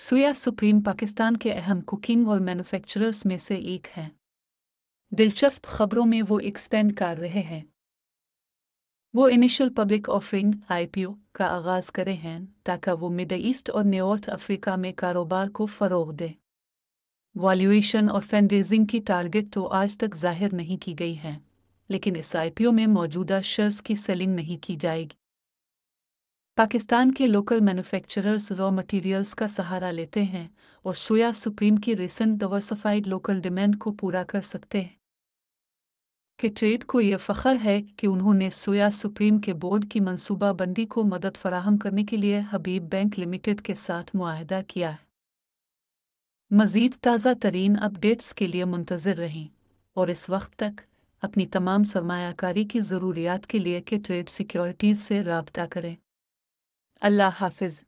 सुया सुप्रीम पाकिस्तान के अहम कुकिंग और मैन्युफैक्चरर्स में से एक है दिलचस्प खबरों में वो एक्सपेंड कर रहे हैं वो इनिशियल पब्लिक ऑफरिंग आईपीओ का आगाज़ करे हैं ताकि वो मिड ईस्ट और नॉर्थ अफ्रीका में कारोबार को फ़रोग दे वॉल्यूएशन और फंडरेजिंग की टारगेट तो आज तक जाहिर नहीं की गई है लेकिन इस आईपीओ में मौजूदा शेयर्स की सेलिंग नहीं की जाएगी पाकिस्तान के लोकल मैन्युफैक्चरर्स रॉ मटेरियल्स का सहारा लेते हैं और सोया सुप्रीम की रिसेंट डवर्सफाइड लोकल डिमांड को पूरा कर सकते हैं कि ट्रेड को यह फ़ख्र है कि उन्होंने सोया सुप्रीम के बोर्ड की मनसूबाबंदी को मदद फराहम करने के लिए हबीब बैंक लिमिटेड के साथ मुआहदा किया है मज़ीद ताज़ा तरीन अपडेट्स के लिए मुंतज़र रहें और इस वक्त तक अपनी तमाम सरमाकारी की ज़रूरियात के लिए के ट्रेड सिक्योरिटीज़ से रबता करें अल्लाह हाफिज़